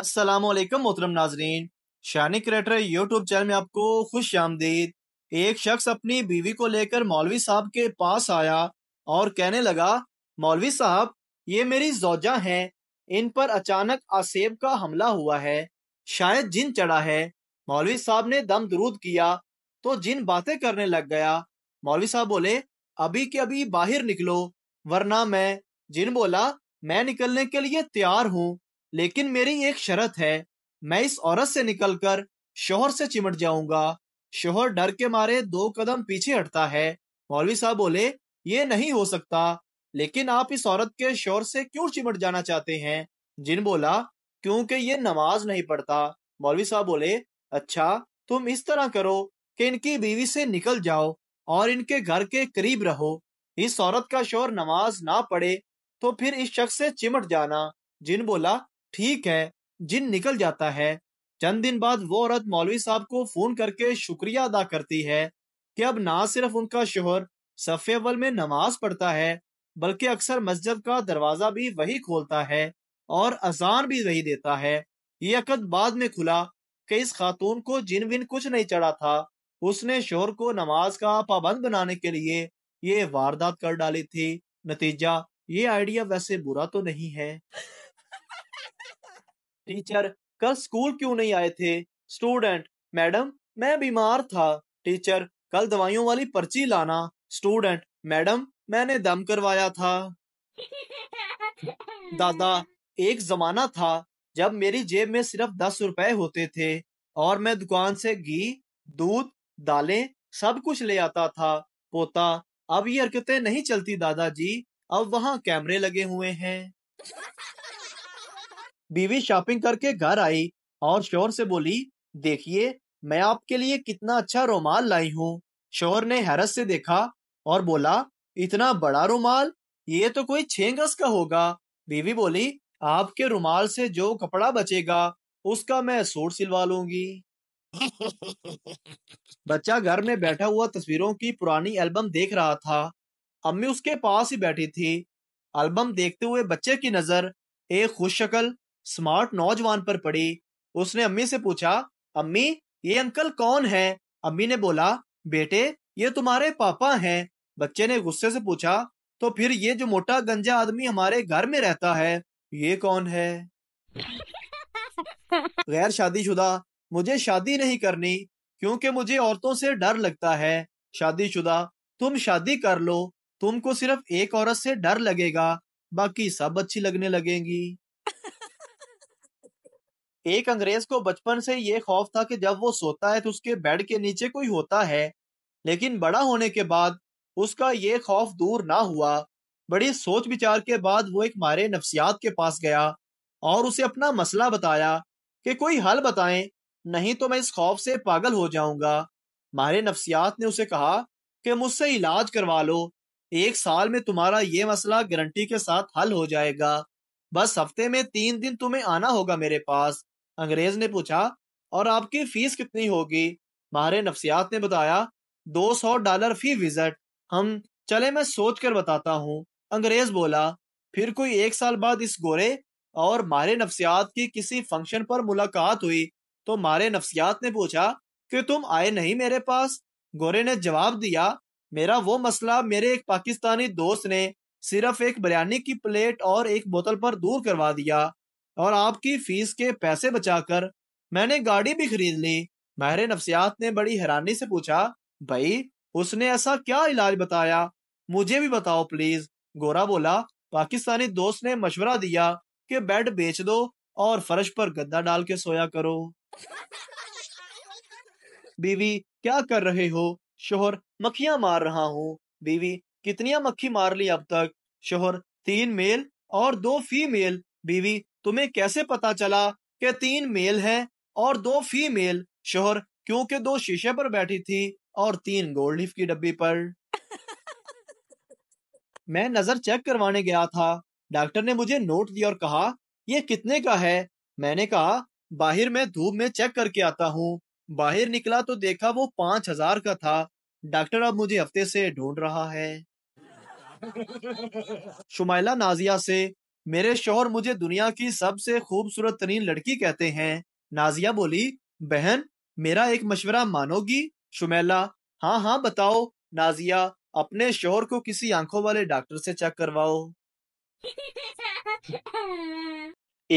असलम मोहतरम नाजरीन शानी crater YouTube channel में आपको खुश आमदीद एक शख्स अपनी बीवी को लेकर मौलवी साहब के पास आया और कहने लगा मौलवी साहब ये मेरी जोजा हैं इन पर अचानक आसेब का हमला हुआ है शायद जिन चढ़ा है मौलवी साहब ने दम दरूद किया तो जिन बातें करने लग गया मौलवी साहब बोले अभी के अभी बाहर निकलो वरना मैं जिन बोला मैं निकलने के लिए तैयार हूँ लेकिन मेरी एक शर्त है मैं इस औरत से निकलकर शोहर से चिमट जाऊंगा शोहर डर के मारे दो कदम पीछे हटता है मौलवी साहब बोले ये नहीं हो सकता लेकिन आप इस औरत के शोर से क्यों चिमट जाना चाहते हैं जिन बोला क्योंकि ये नमाज नहीं पढ़ता मौलवी साहब बोले अच्छा तुम इस तरह करो कि इनकी बीवी से निकल जाओ और इनके घर के करीब रहो इस औरत का शोर नमाज ना पढ़े तो फिर इस शख्स से चिमट जाना जिन बोला ठीक है जिन निकल जाता है चंद दिन बाद वो औरत मौलवी साहब को फोन करके शुक्रिया अदा करती है कि अब ना सिर्फ उनका शोहर सफ़ में नमाज पढ़ता है बल्कि अक्सर मस्जिद का दरवाज़ा भी वही खोलता है और अजान भी वही देता है ये अकद बाद में खुला कि इस खातून को जिन विन कुछ नहीं चढ़ा था उसने शोहर को नमाज का पाबंद बनाने के लिए ये वारदात कर डाली थी नतीजा ये आइडिया वैसे बुरा तो नहीं है टीचर कल स्कूल क्यों नहीं आए थे स्टूडेंट मैडम मैं बीमार था टीचर कल दवाइयों वाली पर्ची लाना स्टूडेंट मैडम मैंने दम करवाया था दादा एक जमाना था जब मेरी जेब में सिर्फ दस रुपए होते थे और मैं दुकान से घी दूध दालें सब कुछ ले आता था पोता अब ये हरकतें नहीं चलती दादाजी अब वहाँ कैमरे लगे हुए हैं बीवी शॉपिंग करके घर आई और शोर से बोली देखिए मैं आपके लिए कितना अच्छा रुमाल लाई हूँ शोर ने हैरत से देखा और बोला इतना बड़ा रुमाल ये तो कोई छह गज का होगा बीवी बोली आपके रुमाल से जो कपड़ा बचेगा उसका मैं सूट सिलवा लूंगी बच्चा घर में बैठा हुआ तस्वीरों की पुरानी एल्बम देख रहा था अम्मी उसके पास ही बैठी थी एल्बम देखते हुए बच्चे की नजर एक खुश शक्ल स्मार्ट नौजवान पर पड़ी उसने अम्मी से पूछा अम्मी ये अंकल कौन है अम्मी ने बोला बेटे ये तुम्हारे पापा हैं बच्चे ने गुस्से से पूछा तो फिर ये जो मोटा गंजा आदमी हमारे घर में रहता है ये कौन है गैर शादीशुदा मुझे शादी नहीं करनी क्योंकि मुझे औरतों से डर लगता है शादीशुदा तुम शादी कर लो तुमको सिर्फ एक औरत से डर लगेगा बाकी सब अच्छी लगने लगेंगी एक अंग्रेज को बचपन से ये खौफ था कि जब वो सोता है तो उसके बेड के नीचे कोई होता है लेकिन बड़ा होने के बाद उसका ये खौफ दूर ना हुआ बड़ी सोच विचार के बाद वो एक मारे नफ्सियात के पास गया और उसे अपना मसला बताया कि कोई हल बताएं नहीं तो मैं इस खौफ से पागल हो जाऊंगा मारे नफ्सियात ने उसे कहा कि मुझसे इलाज करवा लो एक साल में तुम्हारा ये मसला गारंटी के साथ हल हो जाएगा बस हफ्ते में तीन दिन तुम्हें आना होगा मेरे पास अंग्रेज ने पूछा और आपकी फीस कितनी होगी मारे नफ्सियात ने बताया दो सौ डॉलर फी विजिट हम चले मैं सोच कर बताता हूँ अंग्रेज बोला फिर कोई एक साल बाद इस गोरे और मारे नफ्सियात की किसी फंक्शन पर मुलाकात हुई तो मारे नफ्सियात ने पूछा कि तुम आए नहीं मेरे पास गोरे ने जवाब दिया मेरा वो मसला मेरे एक पाकिस्तानी दोस्त ने सिर्फ एक बिरयानी की प्लेट और एक बोतल पर दूर करवा दिया और आपकी फीस के पैसे बचाकर मैंने गाड़ी भी खरीद ली माहिर नफ्सियात ने बड़ी हैरानी से पूछा भाई उसने ऐसा क्या इलाज बताया मुझे भी बताओ प्लीज गोरा बोला पाकिस्तानी दोस्त ने मशवरा दिया कि बेड बेच दो और फर्श पर गद्दा डाल के सोया करो बीवी क्या कर रहे हो शोहर मक्खियां मार रहा हूँ बीवी कितनी मक्खी मार ली अब तक शोहर तीन मेल और दो फीमेल बीवी तुम्हें कैसे पता चला कि तीन मेल हैं और दो फीमेल शोहर क्योंकि दो शीशे पर बैठी थी और तीन गोल्ड लीफ की डब्बी पर मैं नजर चेक करवाने गया था डॉक्टर ने मुझे नोट दिया और कहा ये कितने का है मैंने कहा बाहर मैं धूप में चेक करके आता हूँ बाहर निकला तो देखा वो पांच हजार का था डॉक्टर अब मुझे हफ्ते से ढूंढ रहा है शुमाइला नाजिया से मेरे शोहर मुझे दुनिया की सबसे खूबसूरत तरीन लड़की कहते हैं नाजिया बोली बहन मेरा एक मशवरा मानोगी शुमेला हाँ हाँ बताओ नाजिया अपने शोहर को किसी आंखों वाले डॉक्टर से चेक करवाओ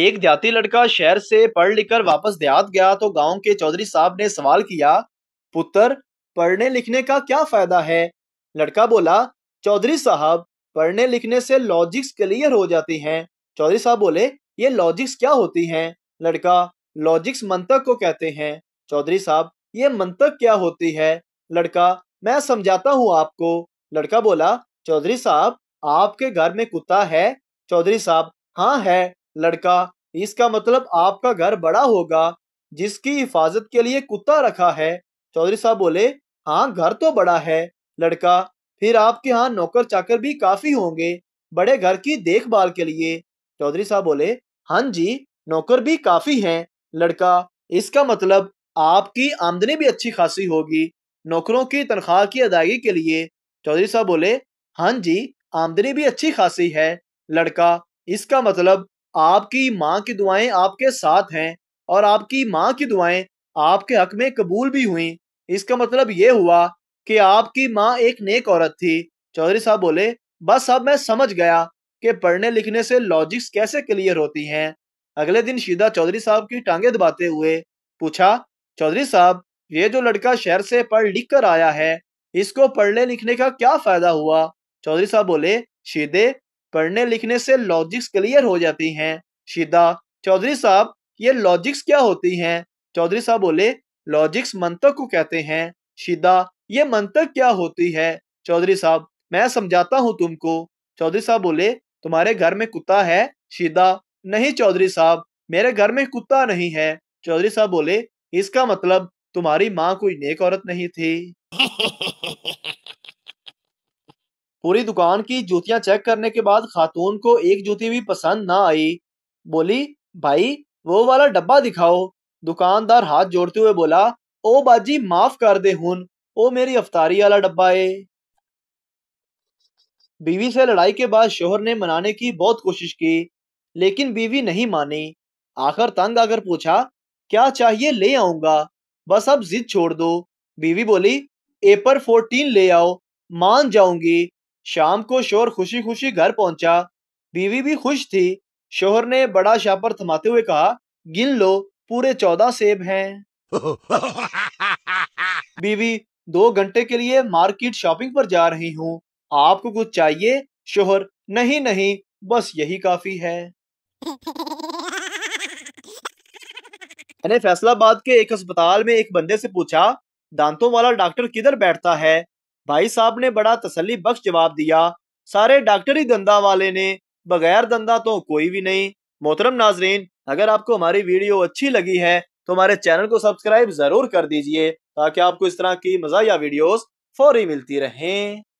एक जाति लड़का शहर से पढ़ लिखकर वापस देहात गया तो गांव के चौधरी साहब ने सवाल किया पुत्र पढ़ने लिखने का क्या फायदा है लड़का बोला चौधरी साहब पढ़ने लिखने से लॉजिक्स क्लियर हो जाती हैं चौधरी साहब बोले ये लॉजिक्स क्या होती हैं लड़का लॉजिक्स मंतक को कहते हैं चौधरी साहब ये मंतक क्या होती है लड़का मैं समझाता हूँ आपको लड़का बोला चौधरी साहब आपके घर में कुत्ता है चौधरी साहब हाँ है लड़का इसका मतलब आपका घर बड़ा होगा जिसकी हिफाजत के लिए कुत्ता रखा है चौधरी साहब बोले हाँ घर तो बड़ा है लड़का फिर आपके यहाँ नौकर चाकर भी काफी होंगे बड़े घर की देखभाल के लिए चौधरी साहब बोले हाँ जी नौकर भी काफी हैं लड़का इसका मतलब आपकी आमदनी भी अच्छी खासी होगी नौकरों की तनख्वाह की अदायगी के लिए चौधरी साहब बोले हाँ जी आमदनी भी अच्छी खासी है लड़का इसका मतलब आपकी माँ की दुआएं आपके साथ हैं और आपकी माँ की दुआएं आपके हक में कबूल भी हुई इसका मतलब ये हुआ कि आपकी माँ एक नेक औरत थी चौधरी साहब बोले बस अब मैं समझ गया कि पढ़ने लिखने से लॉजिक्स कैसे क्लियर होती हैं अगले दिन शीदा चौधरी साहब की टांगे दबाते हुए पूछा चौधरी साहब ये जो लड़का शहर से पढ़ लिख कर आया है इसको पढ़ने लिखने का क्या फायदा हुआ चौधरी साहब बोले शीदे पढ़ने लिखने से लॉजिक्स क्लियर हो जाती हैं शीदा चौधरी साहब ये लॉजिक्स क्या होती हैं चौधरी साहब बोले लॉजिक्स मंतक को कहते हैं शीदा ये मंतक क्या होती है चौधरी साहब मैं समझाता हूँ तुमको चौधरी साहब बोले तुम्हारे घर में कुत्ता है शीदा नहीं चौधरी साहब मेरे घर में कुत्ता नहीं है चौधरी साहब बोले इसका मतलब तुम्हारी माँ कोई नेक औरत नहीं थी पूरी दुकान की जूतियां चेक करने के बाद खातून को एक जूती भी पसंद ना आई बोली भाई वो वाला डब्बा दिखाओ दुकानदार हाथ जोड़ते हुए बोला ओ बाजी माफ कर दे हुन ओ मेरी अफतारी वाला डब्बा है बीवी से लड़ाई के बाद शोहर ने मनाने की बहुत कोशिश की लेकिन बीवी नहीं मानी आखिर तंग आकर पूछा क्या चाहिए ले आऊंगा बस अब जिद छोड़ दो बीवी बोली एपर फोर्टीन ले आओ मान जाऊंगी शाम को शोहर खुशी खुशी घर पहुंचा बीवी भी खुश थी शोहर ने बड़ा शापर थमाते हुए कहा गिन लो पूरे चौदह सेब हैं बीवी दो घंटे के लिए मार्केट शॉपिंग पर जा रही हूँ आपको कुछ चाहिए शोहर नहीं नहीं बस यही काफी है मैंने फैसलाबाद के एक अस्पताल में एक बंदे से पूछा दांतों वाला डॉक्टर किधर बैठता है भाई साहब ने बड़ा तसल्ली बख्श जवाब दिया सारे डॉक्टर ही धंधा वाले ने बगैर धंधा तो कोई भी नहीं मोहतरम नाजरीन अगर आपको हमारी वीडियो अच्छी लगी है तो हमारे चैनल को सब्सक्राइब जरूर कर दीजिए ताकि आपको इस तरह की मजाया वीडियोस फौरी मिलती रहें